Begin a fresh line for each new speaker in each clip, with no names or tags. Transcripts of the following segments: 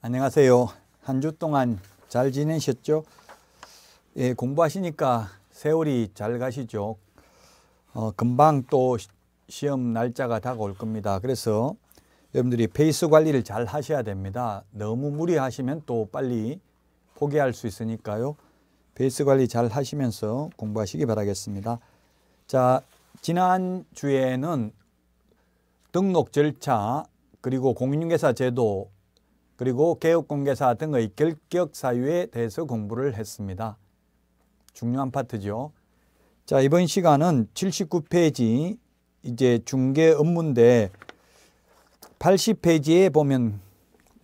안녕하세요. 한 주 동안 잘 지내셨죠? 예, 공부하시니까 세월이 잘 가시죠. 어, 금방 또 시험 날짜가 다가올 겁니다. 그래서 여러분들이 페이스 관리를 잘 하셔야 됩니다. 너무 무리하시면 또 빨리 포기할 수 있으니까요. 페이스 관리 잘 하시면서 공부하시기 바라겠습니다. 자, 지난 주에는 등록 절차 그리고 공인중개사 제도 그리고 개혁공개사 등의 결격 사유에 대해서 공부를 했습니다. 중요한 파트죠. 자, 이번 시간은 79페이지 이제 중개 업무인데 80페이지에 보면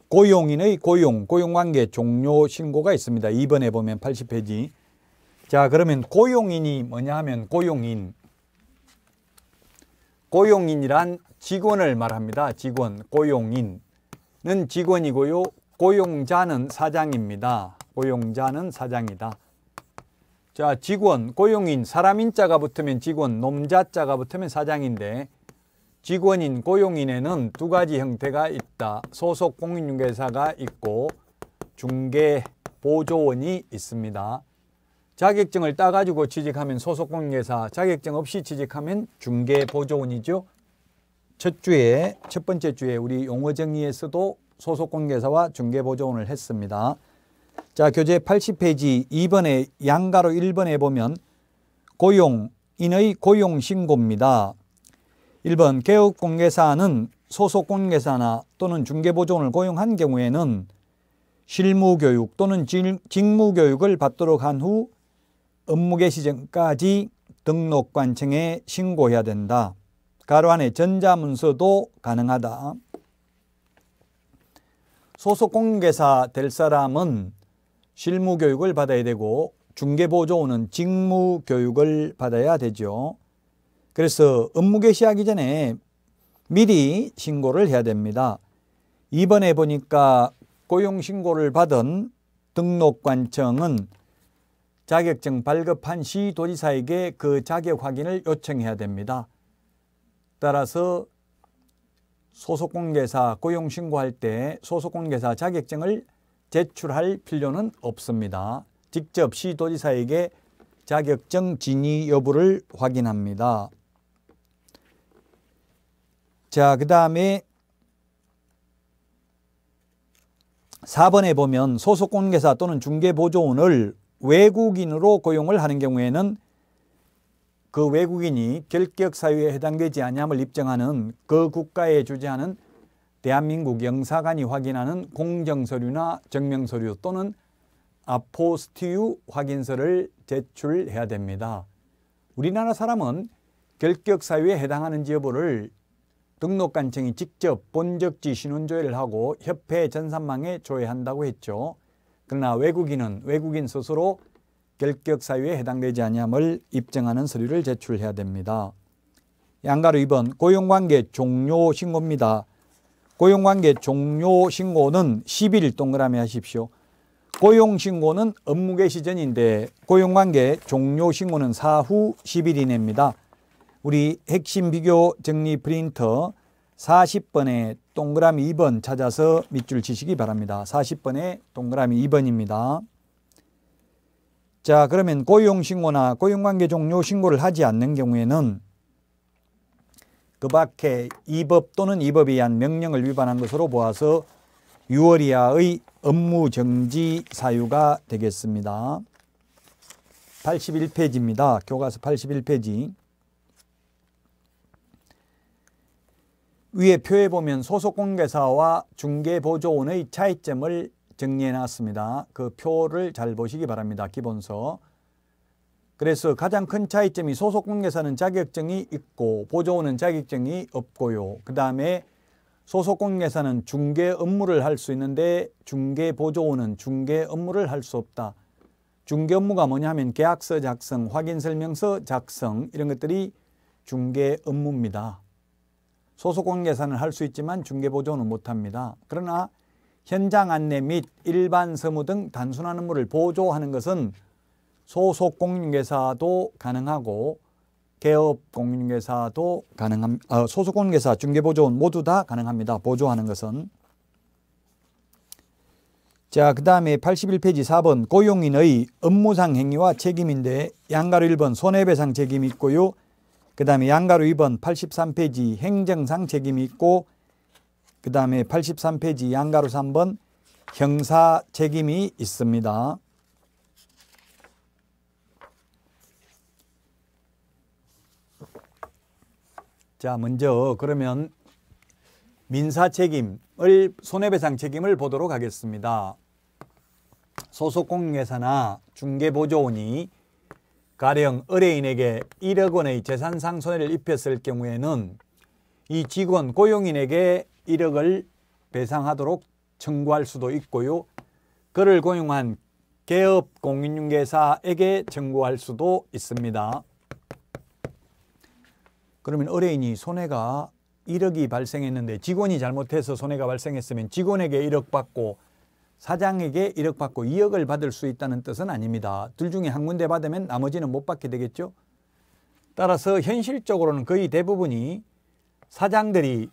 고용인의 고용, 고용관계 종료 신고가 있습니다. 2번에 보면 80페이지. 자, 그러면 고용인이 뭐냐 하면 고용인. 고용인이란 직원을 말합니다. 직원, 고용인. 는 직원이고요. 고용자는 사장입니다. 고용자는 사장이다. 자, 직원, 고용인, 사람인자가 붙으면 직원, 놈자자가 붙으면 사장인데 직원인, 고용인에는 두 가지 형태가 있다. 소속 공인중개사가 있고 중개 보조원이 있습니다. 자격증을 따가지고 취직하면 소속 공인중사 자격증 없이 취직하면 중개 보조원이죠. 첫 주에 첫 번째 주에 우리 용어 정리에서도 소속 공개사와 중개 보조원을 했습니다. 자, 교재 80페이지 2번에 양가로 1번에 보면 고용인의 고용 신고입니다. 1번 개업 공개사는 소속 공개사나 또는 중개 보조원을 고용한 경우에는 실무 교육 또는 직무 교육을 받도록 한 후 업무 개시 전까지 등록관청에 신고해야 된다. 가로 안에 전자문서도 가능하다. 소속 공개사 될 사람은 실무 교육을 받아야 되고 중개보조원은 직무 교육을 받아야 되죠. 그래서 업무 개시하기 전에 미리 신고를 해야 됩니다. 이번에 보니까 고용신고를 받은 등록관청은 자격증 발급한 시도지사에게 그 자격 확인을 요청해야 됩니다. 따라서 소속공개사 고용 신고할 때 소속공개사 자격증을 제출할 필요는 없습니다. 직접 시도지사에게 자격증 진위 여부를 확인합니다. 자, 그 다음에 4번에 보면 소속공개사 또는 중개보조원을 외국인으로 고용을 하는 경우에는 그 외국인이 결격 사유에 해당되지 아니함을 입증하는 그 국가에 주재하는 대한민국 영사관이 확인하는 공정서류나 증명서류 또는 아포스티유 확인서를 제출해야 됩니다. 우리나라 사람은 결격 사유에 해당하는지 여부를 등록관청이 직접 본적지 신원조회를 하고 협회 전산망에 조회한다고 했죠. 그러나 외국인은 외국인 스스로 결격 사유에 해당되지 아니함을 입증하는 서류를 제출해야 됩니다. 양가로 2번 고용관계 종료 신고입니다. 고용관계 종료 신고는 10일 동그라미 하십시오. 고용신고는 업무개시 전인데 고용관계 종료신고는 사후 10일 이내입니다. 우리 핵심 비교 정리 프린터 40번에 동그라미 2번 찾아서 밑줄 치시기 바랍니다. 40번에 동그라미 2번입니다. 자, 그러면 고용 신고나 고용 관계 종료 신고를 하지 않는 경우에는 그 밖에 이 법 또는 이법에 의한 명령을 위반한 것으로 보아서 6월 이하의 업무 정지 사유가 되겠습니다. 81페이지입니다. 교과서 81페이지. 위에 표에 보면 소속공개사와 중개보조원의 차이점을 정리해 놨습니다. 그 표를 잘 보시기 바랍니다. 기본서. 그래서 가장 큰 차이점이 소속 공개사는 자격증이 있고 보조원은 자격증이 없고요. 그 다음에 소속 공개사는 중개 업무를 할 수 있는데 중개 보조원은 중개 업무를 할 수 없다. 중개 업무가 뭐냐면 계약서 작성, 확인 설명서 작성 이런 것들이 중개 업무입니다. 소속 공개사는 할 수 있지만 중개 보조원은 못합니다. 그러나 현장 안내 및 일반 서무 등 단순한 업무를 보조하는 것은 소속 공인중개사도 가능하고 개업 공인중개사도 가능함 어, 소속 공인중개사 중개보조원 모두 다 가능합니다. 보조하는 것은 자, 그 다음에 81페이지 4번 고용인의 업무상 행위와 책임인데 양가로 1번 손해배상 책임이 있고요. 그 다음에 양가로 2번 83페이지 행정상 책임이 있고 그 다음에 83페이지 양가로 3번 형사 책임이 있습니다. 자, 먼저 그러면 민사 책임을 손해배상 책임을 보도록 하겠습니다. 소속 공인회사나 중개보조원이 가령 의뢰인에게 1억 원의 재산상 손해를 입혔을 경우에는 이 직원 고용인에게 1억을 배상하도록 청구할 수도 있고요. 그를 고용한 개업 공인중개사에게 청구할 수도 있습니다. 그러면 의뢰인이 손해가 1억이 발생했는데 직원이 잘못해서 손해가 발생했으면 직원에게 1억 받고 사장에게 1억 받고 2억을 받을 수 있다는 뜻은 아닙니다. 둘 중에 한 군데 받으면 나머지는 못 받게 되겠죠. 따라서 현실적으로는 거의 대부분이 사장들이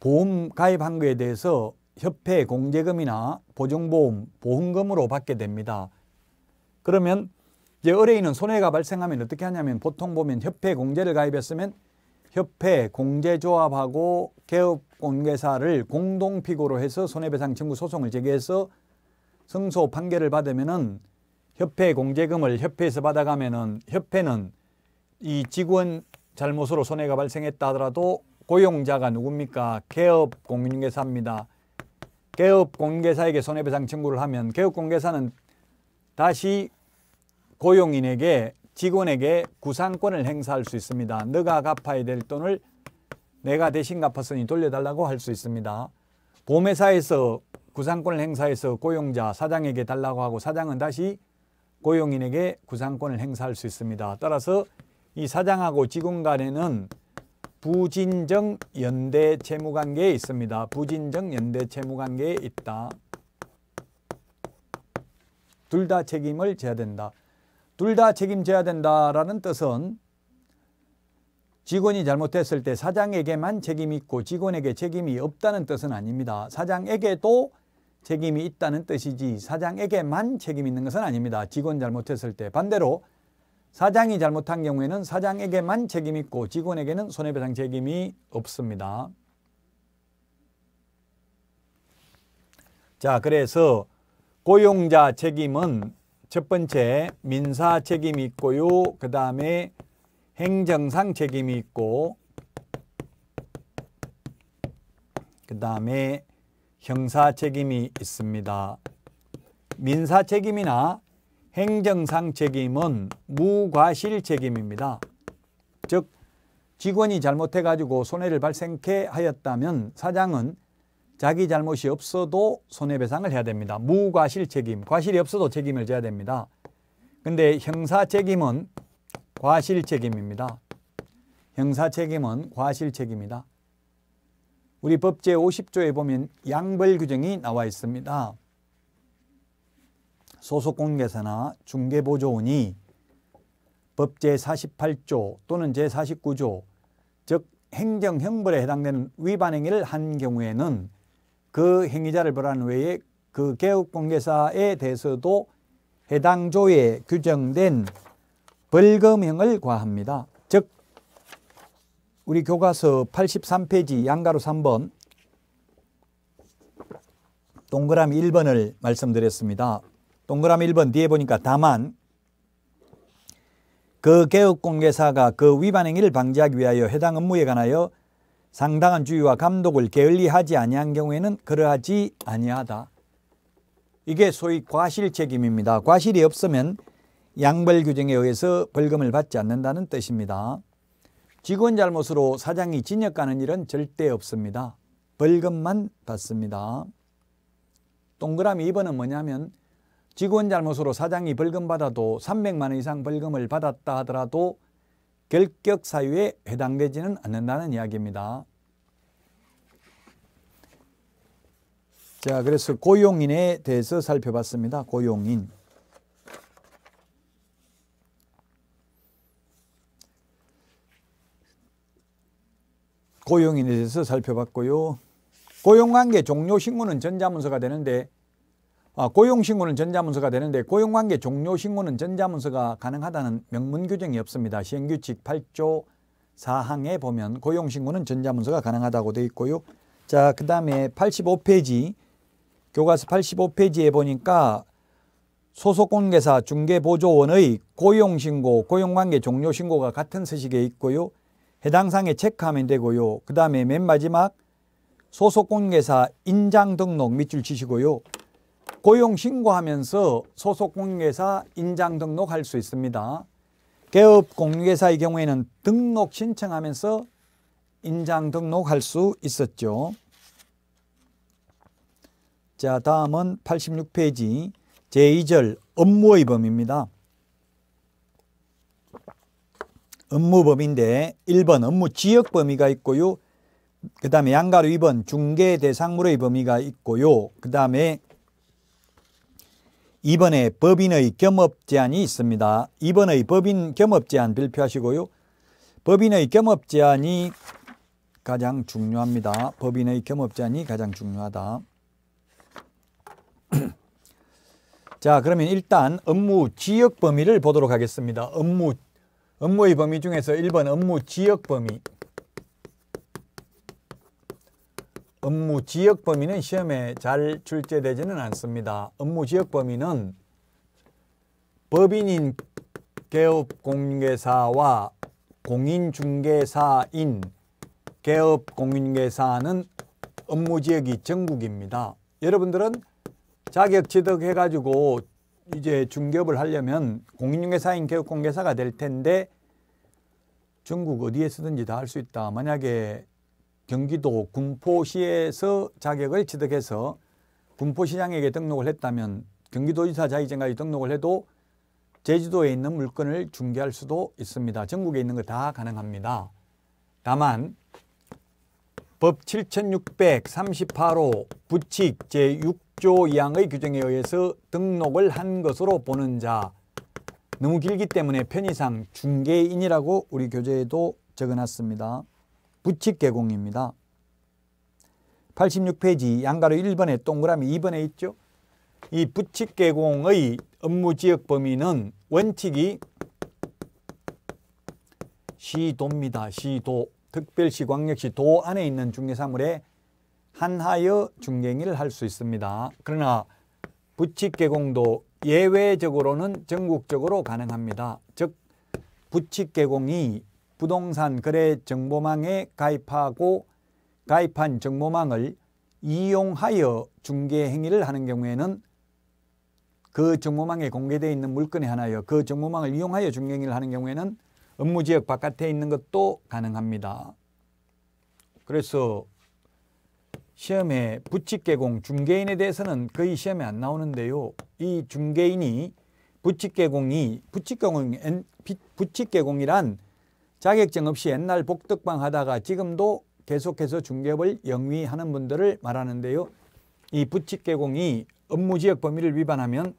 보험 가입한 거에 대해서 협회 공제금이나 보증보험, 보험금으로 받게 됩니다. 그러면 이제 의뢰인은 손해가 발생하면 어떻게 하냐면 보통 보면 협회 공제를 가입했으면 협회 공제조합하고 개업공개사를 공동피고로 해서 손해배상 청구 소송을 제기해서 승소 판결을 받으면은 협회 공제금을 협회에서 받아가면은 협회는 이 직원 잘못으로 손해가 발생했다 하더라도 고용자가 누굽니까? 개업 공인중사입니다 개업 공인중사에게 손해배상 청구를 하면 개업 공인중사는 다시 고용인에게 직원에게 구상권을 행사할 수 있습니다. 너가 갚아야 될 돈을 내가 대신 갚았으니 돌려달라고 할 수 있습니다. 보험회사에서 구상권을 행사해서 고용자 사장에게 달라고 하고 사장은 다시 고용인에게 구상권을 행사할 수 있습니다. 따라서 이 사장하고 직원 간에는 부진정 연대 채무관계에 있습니다. 부진정 연대 채무관계에 있다. 둘 다 책임을 져야 된다. 둘 다 책임져야 된다라는 뜻은 직원이 잘못했을 때 사장에게만 책임이 있고 직원에게 책임이 없다는 뜻은 아닙니다. 사장에게도 책임이 있다는 뜻이지 사장에게만 책임 있는 것은 아닙니다. 직원 잘못했을 때 반대로 사장이 잘못한 경우에는 사장에게만 책임이 있고 직원에게는 손해배상 책임이 없습니다. 자, 그래서 고용자 책임은 첫 번째 민사 책임이 있고요. 그 다음에 행정상 책임이 있고 그 다음에 형사 책임이 있습니다. 민사 책임이나 행정상 책임은 무과실 책임입니다. 즉 직원이 잘못해 가지고 손해를 발생케 하였다면 사장은 자기 잘못이 없어도 손해배상을 해야 됩니다. 무과실 책임, 과실이 없어도 책임을 져야 됩니다. 근데 형사 책임은 과실 책임입니다. 형사 책임은 과실 책임이다. 우리 법 제50조에 보면 양벌 규정이 나와 있습니다. 소속공개사나 중개보조원이 법 제48조 또는 제49조 즉 행정형벌에 해당되는 위반 행위를 한 경우에는 그 행위자를 벌한 외에 그 개업공개사에 대해서도 해당 조에 규정된 벌금형을 과합니다. 즉 우리 교과서 83페이지 양가로 3번 동그라미 1번을 말씀드렸습니다. 동그라미 1번 뒤에 보니까 다만 그 개업공개사가 그 위반 행위를 방지하기 위하여 해당 업무에 관하여 상당한 주의와 감독을 게을리하지 아니한 경우에는 그러하지 아니하다. 이게 소위 과실 책임입니다. 과실이 없으면 양벌 규정에 의해서 벌금을 받지 않는다는 뜻입니다. 직원 잘못으로 사장이 진역가는 일은 절대 없습니다. 벌금만 받습니다. 동그라미 2번은 뭐냐면 직원 잘못으로 사장이 벌금받아도 300만 원 이상 벌금을 받았다 하더라도 결격 사유에 해당되지는 않는다는 이야기입니다. 자, 그래서 고용인에 대해서 살펴봤습니다. 고용인. 고용인에 대해서 살펴봤고요. 고용관계 종료 신고는 전자문서가 되는데 아, 고용신고는 전자문서가 되는데 고용관계 종료 신고는 전자문서가 가능하다는 명문 규정이 없습니다. 시행규칙 8조 4항에 보면 고용신고는 전자문서가 가능하다고 되어 있고요. 자, 그 다음에 85페이지 교과서 85페이지에 보니까 소속공개사 중개보조원의 고용신고, 고용관계 종료신고가 같은 서식에 있고요. 해당 상에 체크하면 되고요. 그 다음에 맨 마지막 소속공개사 인장등록 밑줄 치시고요. 고용 신고하면서 소속 공인회사 인장 등록할 수 있습니다. 개업 공인회사의 경우에는 등록 신청하면서 인장 등록할 수 있었죠. 자 다음은 86페이지 제2절 업무의 범위입니다. 업무 범위인데 1번 업무 지역 범위가 있고요. 그 다음에 양가로 2번 중개 대상물의 범위가 있고요. 그 다음에 이번에 법인의 겸업 제한이 있습니다. 이번의 법인 겸업 제한 발표하시고요. 법인의 겸업 제한이 가장 중요합니다. 법인의 겸업 제한이 가장 중요하다. 자, 그러면 일단 업무 지역 범위를 보도록 하겠습니다. 업무 업무의 범위 중에서 1번 업무 지역 범위 업무 지역 범위는 시험에 잘 출제되지는 않습니다. 업무 지역 범위는 법인인 개업공인계사와 공인중개사인 개업공인계사는 업무지역이 전국입니다. 여러분들은 자격 취득해가지고 이제 중개업을 하려면 공인중개사인 개업공개사가 될 텐데 전국 어디에 쓰든지 다 할 수 있다. 만약에 경기도 군포시에서 자격을 취득해서 군포시장에게 등록을 했다면 경기도지사 자격증까지 등록을 해도 제주도에 있는 물건을 중개할 수도 있습니다. 전국에 있는 거 다 가능합니다. 다만 법 7638호 부칙 제6조 2항의 규정에 의해서 등록을 한 것으로 보는 자 너무 길기 때문에 편의상 중개인이라고 우리 교재에도 적어놨습니다. 부칙개공입니다. 86페이지 양가로 1번에 동그라미 2번에 있죠. 이 부칙개공의 업무 지역 범위는 원칙이 시도입니다. 시도. 특별시 광역시 도 안에 있는 중개사물에 한하여 중개행위를 할 수 있습니다. 그러나 부칙개공도 예외적으로는 전국적으로 가능합니다. 즉 부칙개공이 부동산 거래 정보망에 가입하고 가입한 정보망을 이용하여 중개 행위를 하는 경우에는 그 정보망에 공개되어 있는 물건에 하나여 그 정보망을 이용하여 중개 행위를 하는 경우에는 업무지역 바깥에 있는 것도 가능합니다. 그래서 시험에 부칙개공 중개인에 대해서는 거의 시험에 안 나오는데요. 이 중개인이 부칙개공이 부칙개공 부칙개공이란 자격증 없이 옛날 복덕방 하다가 지금도 계속해서 중개업을 영위하는 분들을 말하는데요. 이 부칙개공이 업무지역 범위를 위반하면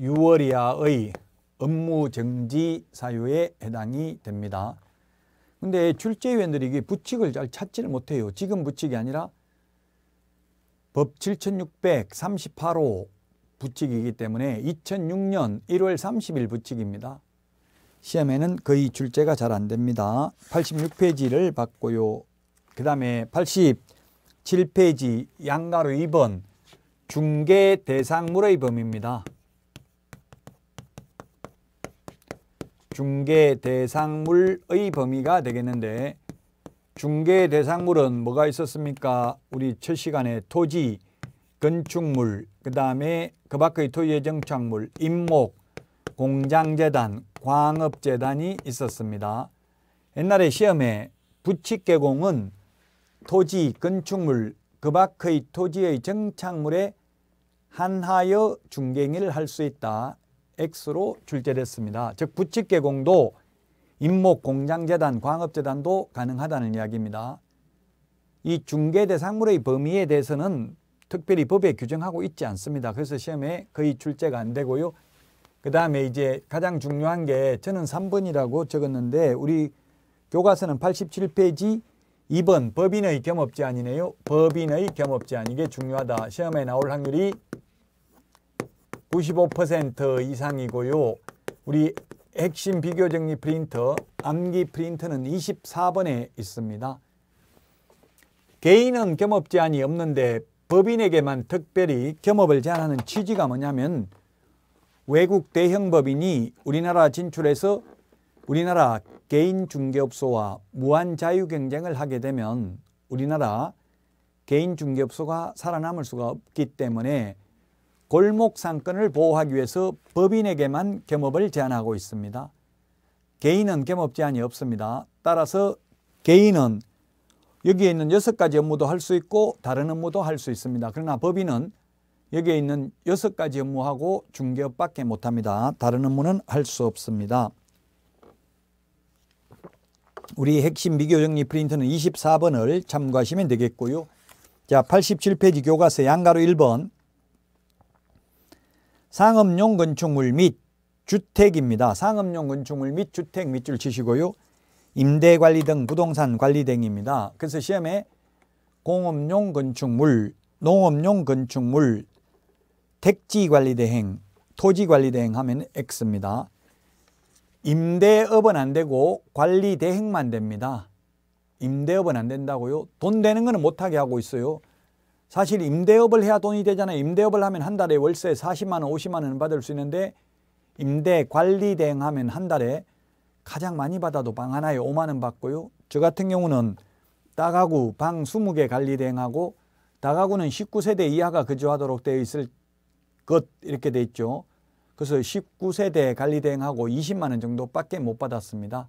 6월 이하의 업무정지 사유에 해당이 됩니다. 근데 출제위원들이 이게 부칙을 잘 찾지를 못해요. 지금 부칙이 아니라 법 7638호 부칙이기 때문에 2006년 1월 30일 부칙입니다. 시험에는 거의 출제가 잘 안 됩니다. 86페이지를 봤고요. 그 다음에 87페이지 양가로 2번 중개 대상물의 범위입니다. 중개 대상물의 범위가 되겠는데 중개 대상물은 뭐가 있었습니까? 우리 첫 시간에 토지, 건축물, 그 다음에 그 밖의 토예정착물, 임목, 공장재단, 광업재단이 있었습니다. 옛날에 시험에 부칙개공은 토지, 건축물, 그 밖의 토지의 정착물에 한하여 중갱이를 할 수 있다. X로 출제됐습니다. 즉 부칙개공도 임목, 공장재단, 광업재단도 가능하다는 이야기입니다. 이 중개 대상물의 범위에 대해서는 특별히 법에 규정하고 있지 않습니다. 그래서 시험에 거의 출제가 안 되고요. 그 다음에 이제 가장 중요한 게 저는 3번이라고 적었는데 우리 교과서는 87페이지 2번 법인의 겸업제한이네요. 법인의 겸업제한 이게 중요하다. 시험에 나올 확률이 95% 이상이고요. 우리 핵심 비교정리 프린터, 암기 프린터는 24번에 있습니다. 개인은 겸업 제한이 없는데 법인에게만 특별히 겸업을 제한하는 취지가 뭐냐면 외국 대형 법인이 우리나라 진출해서 우리나라 개인 중개업소와 무한 자유 경쟁을 하게 되면 우리나라 개인 중개업소가 살아남을 수가 없기 때문에 골목 상권을 보호하기 위해서 법인에게만 겸업을 제한하고 있습니다. 개인은 겸업 제한이 없습니다. 따라서 개인은 여기에 있는 여섯 가지 업무도 할 수 있고 다른 업무도 할 수 있습니다. 그러나 법인은 여기에 있는 여섯 가지 업무하고 중개업밖에 못합니다. 다른 업무는 할 수 없습니다. 우리 핵심 비교정리 프린트는 24번을 참고하시면 되겠고요. 자, 87페이지 교과서 양가로 1번 상업용 건축물 및 주택입니다. 상업용 건축물 및 주택 밑줄 치시고요. 임대관리 등 부동산 관리 등입니다. 그래서 시험에 공업용 건축물, 농업용 건축물, 택지관리 대행, 토지관리 대행 하면 X입니다. 임대업은 안 되고 관리 대행만 됩니다. 임대업은 안 된다고요? 돈 되는 거는 못하게 하고 있어요. 사실 임대업을 해야 돈이 되잖아요. 임대업을 하면 한 달에 월세 40만 원, 50만 원을 받을 수 있는데 임대 관리 대행하면 한 달에 가장 많이 받아도 방 하나에 5만 원 받고요. 저 같은 경우는 따가구방 20개 관리 대행하고 다가구는 19세대 이하가 거주하도록 되어 있을 것 이렇게 돼 있죠. 그래서 19세대 관리 대행하고 20만 원 정도밖에 못 받았습니다.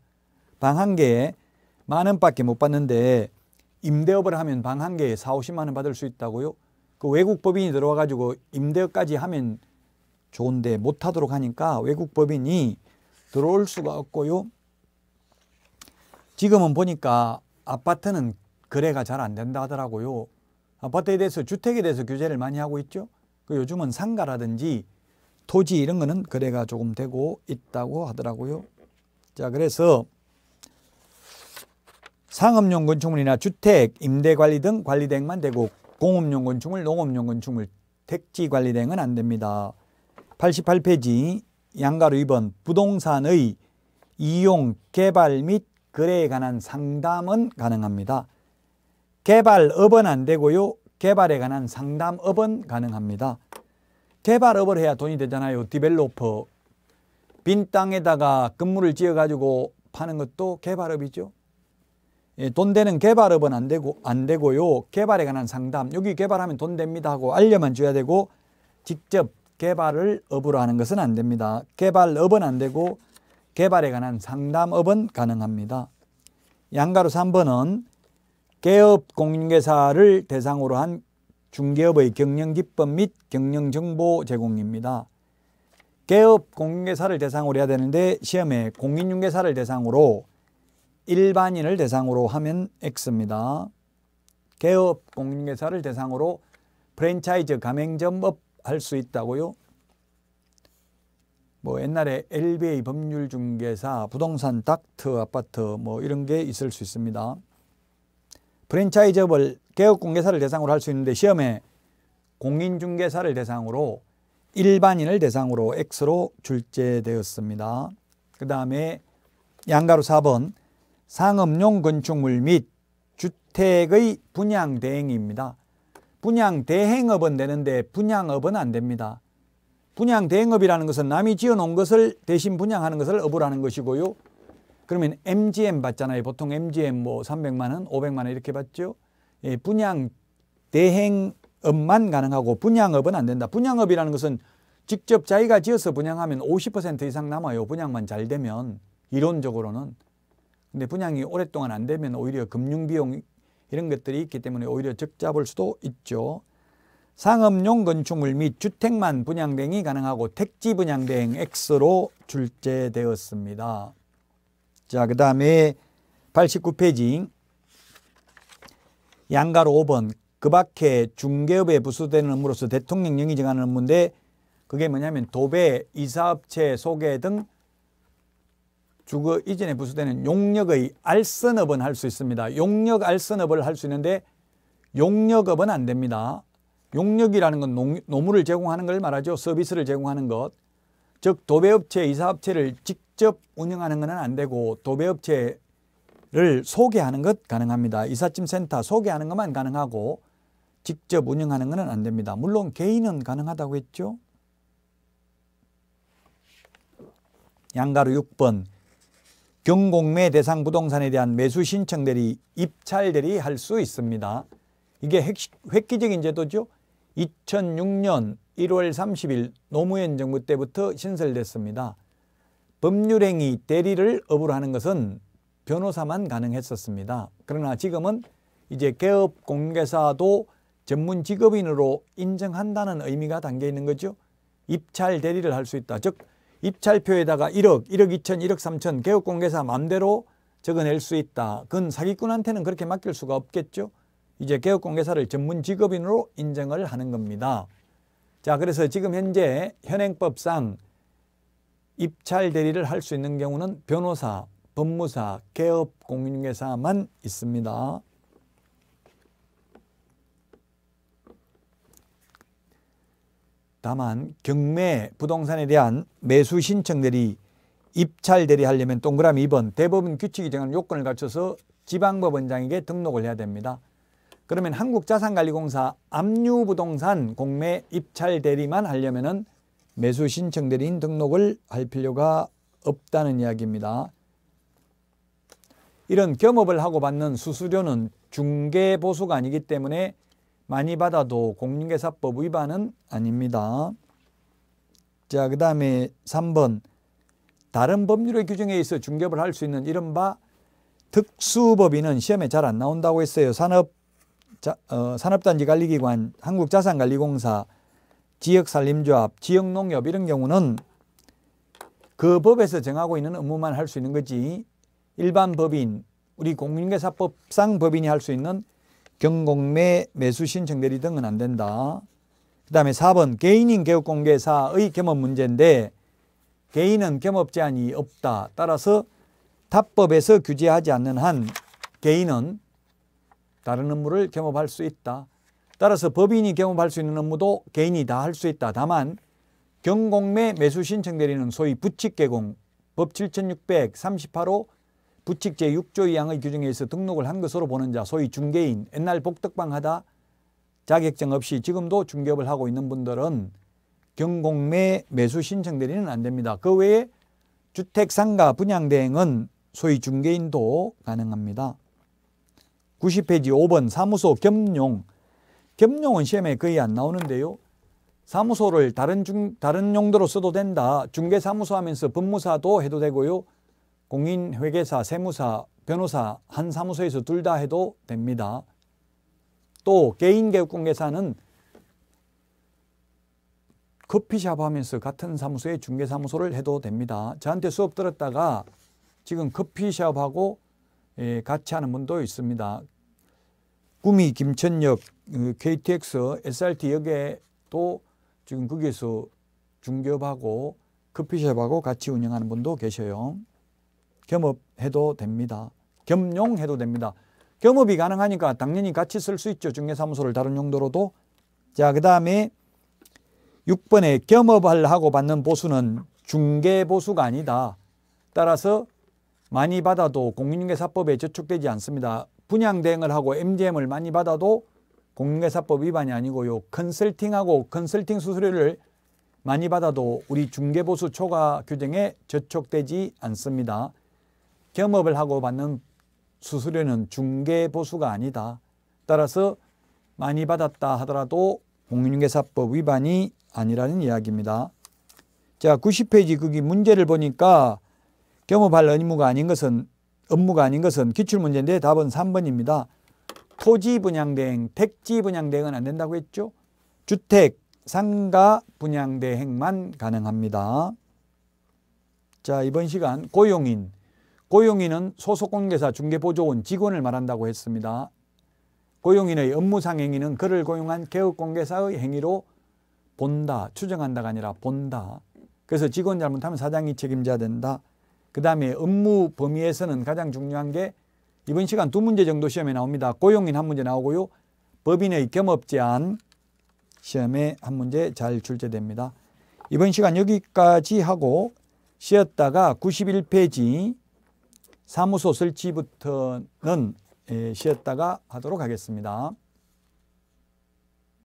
방 한 개에 만 원밖에 못 받는데 임대업을 하면 방 한 개에 4, 50만 원 받을 수 있다고요. 그 외국 법인이 들어와 가지고 임대업까지 하면 좋은데 못 하도록 하니까 외국 법인이 들어올 수가 없고요. 지금은 보니까 아파트는 거래가 잘 안 된다 하더라고요. 아파트에 대해서 주택에 대해서 규제를 많이 하고 있죠. 그 요즘은 상가라든지 토지 이런 거는 거래가 조금 되고 있다고 하더라고요. 자, 그래서 상업용 건축물이나 주택, 임대관리 등 관리 대행만 되고 공업용 건축물, 농업용 건축물, 택지 관리 대행은 안 됩니다. 88페이지 양가로 2번 부동산의 이용, 개발 및 거래에 관한 상담은 가능합니다. 개발업은 안 되고요. 개발에 관한 상담업은 가능합니다. 개발업을 해야 돈이 되잖아요. 디벨로퍼. 빈 땅에다가 건물을 지어가지고 파는 것도 개발업이죠. 예, 돈 되는 개발업은 안 되고 안 되고요. 개발에 관한 상담 여기 개발하면 돈 됩니다 하고 알려만 줘야 되고 직접 개발을 업으로 하는 것은 안 됩니다. 개발업은 안 되고 개발에 관한 상담업은 가능합니다. 양가로 3번은 개업 공인회사를 대상으로 한 중개업의 경영기법 및 경영정보 제공입니다. 개업 공인회사를 대상으로 해야 되는데 시험에 공인중개사를 대상으로 일반인을 대상으로 하면 X입니다. 개업 공인회사를 대상으로 프랜차이즈 가맹점업 할수 있다고요? 뭐 옛날에 LBA 법률 중개사, 부동산 닥트 아파트 뭐 이런 게 있을 수 있습니다. 프랜차이즈업을 개업 공개사를 대상으로 할 수 있는데 시험에 공인중개사를 대상으로 일반인을 대상으로 X로 출제되었습니다. 그 다음에 양가로 4번 상업용 건축물 및 주택의 분양 대행입니다. 분양 대행업은 되는데 분양업은 안 됩니다. 분양 대행업이라는 것은 남이 지어놓은 것을 대신 분양하는 것을 업으라는 것이고요. 그러면 MGM 받잖아요. 보통 MGM 뭐 300만 원, 500만 원 이렇게 받죠. 예, 분양 대행업만 가능하고 분양업은 안 된다. 분양업이라는 것은 직접 자기가 지어서 분양하면 50% 이상 남아요. 분양만 잘 되면 이론적으로는. 근데 분양이 오랫동안 안 되면 오히려 금융비용 이런 것들이 있기 때문에 오히려 적잡을 수도 있죠. 상업용 건축물 및 주택만 분양대행이 가능하고 택지 분양대행 X로 출제되었습니다. 자, 그 다음에 89페이지 양가로 5번 그 밖에 중개업에 부수되는 업무로서 대통령령이 정하는 업무인데 그게 뭐냐면 도배, 이사업체 소개 등 주거 이전에 부수되는 용역의 알선업은 할 수 있습니다. 용역 알선업을 할 수 있는데 용역업은 안 됩니다. 용역이라는 건 농, 노무를 제공하는 걸 말하죠. 서비스를 제공하는 것. 즉 도배업체, 이사업체를 직접 운영하는 것은 안 되고 도배업체를 소개하는 것 가능합니다. 이삿짐센터 소개하는 것만 가능하고 직접 운영하는 것은 안 됩니다. 물론 개인은 가능하다고 했죠. 양가로 6번 경공매 대상 부동산에 대한 매수 신청 대리, 입찰 대리 할 수 있습니다. 이게 획, 획기적인 제도죠. 2006년 1월 30일 노무현 정부 때부터 신설됐습니다. 법률행위 대리를 업으로 하는 것은 변호사만 가능했었습니다. 그러나 지금은 이제 개업 공개사도 전문 직업인으로 인정한다는 의미가 담겨 있는 거죠. 입찰 대리를 할 수 있다. 즉 입찰표에다가 1억, 1억 2천, 1억 3천 개업공개사 맘대로 적어낼 수 있다. 그건 사기꾼한테는 그렇게 맡길 수가 없겠죠. 이제 개업공개사를 전문 직업인으로 인정을 하는 겁니다. 자, 그래서 지금 현재 현행법상 입찰 대리를 할 수 있는 경우는 변호사, 법무사, 개업공인회사만 있습니다. 다만 경매 부동산에 대한 매수 신청들이 입찰대리 하려면 동그라미 2번 대법원 규칙이 정한 요건을 갖춰서 지방법원장에게 등록을 해야 됩니다. 그러면 한국자산관리공사 압류부동산 공매 입찰대리만 하려면 은 매수 신청대리인 등록을 할 필요가 없다는 이야기입니다. 이런 겸업을 하고 받는 수수료는 중개보수가 아니기 때문에 많이 받아도 공인계사법 위반은 아닙니다. 자, 그 다음에 3번. 다른 법률의 규정에 있어 중개업을 할 수 있는 이른바 특수법인은 시험에 잘 안 나온다고 했어요. 산업, 자, 어, 산업단지 관리기관, 한국자산관리공사, 지역산림조합, 지역농협 이런 경우는 그 법에서 정하고 있는 업무만 할 수 있는 거지 일반 법인, 우리 공인계사법상 법인이 할 수 있는 경공매, 매수신 청대리 등은 안 된다. 그 다음에 4번 개인인 개업공개사의 겸업 문제인데 개인은 겸업 제한이 없다. 따라서 탑법에서 규제하지 않는 한 개인은 다른 업무를 겸업할 수 있다. 따라서 법인이 겸업할 수 있는 업무도 개인이 다 할 수 있다. 다만 경공매 매수신청 대리는 소위 부칙개공 법 7638호 부칙 제6조 이항의 규정에 있어 등록을 한 것으로 보는 자 소위 중개인 옛날 복덕방 하다 자격증 없이 지금도 중개업을 하고 있는 분들은 경공매 매수 신청 대리는 안 됩니다. 그 외에 주택 상가 분양 대행은 소위 중개인도 가능합니다. 90페이지 5번 사무소 겸용 겸용은 시험에 거의 안 나오는데요. 사무소를 다른 중 다른 용도로 써도 된다. 중개사무소 하면서 법무사도 해도 되고요. 공인, 회계사, 세무사, 변호사 한 사무소에서 둘 다 해도 됩니다. 또 개인 개업공개사는 커피숍 하면서 같은 사무소에 중개사무소를 해도 됩니다. 저한테 수업 들었다가 지금 커피숍하고 예, 같이 하는 분도 있습니다. 구미 김천역 KTX 어, SRT역에도 지금 거기에서 중개업하고 커피숍하고 같이 운영하는 분도 계셔요. 겸업해도 됩니다. 겸용해도 됩니다. 겸업이 가능하니까 당연히 같이 쓸 수 있죠. 중개사무소를 다른 용도로도. 자, 그 다음에 6번에 겸업을 하고 받는 보수는 중개보수가 아니다. 따라서 많이 받아도 공인중개사법에 저촉되지 않습니다. 분양대행을 하고 MDM을 많이 받아도 공인중개사법 위반이 아니고요. 컨설팅하고 컨설팅 수수료를 많이 받아도 우리 중개보수 초과 규정에 저촉되지 않습니다. 경업을 하고 받는 수수료는 중개보수가 아니다. 따라서 많이 받았다 하더라도 공인중개사법 위반이 아니라는 이야기입니다. 자, 90페이지 거기 문제를 보니까 경업할 의무가 아닌 것은 업무가 아닌 것은 기출문제인데 답은 3번입니다. 토지 분양대행, 택지 분양대행은 안 된다고 했죠? 주택, 상가 분양대행만 가능합니다. 자, 이번 시간 고용인 고용인은 소속공개사 중개보조원 직원을 말한다고 했습니다. 고용인의 업무상 행위는 그를 고용한 개업공개사의 행위로 본다, 추정한다가 아니라 본다. 그래서 직원 잘못하면 사장이 책임져야 된다. 그 다음에 업무 범위에서는 가장 중요한 게 이번 시간 두 문제 정도 시험에 나옵니다. 고용인 한 문제 나오고요. 법인의 겸업 제한 시험에 한 문제 잘 출제됩니다. 이번 시간 여기까지 하고 쉬었다가 91페이지 사무소 설치부터는 예, 쉬었다가 하도록 하겠습니다.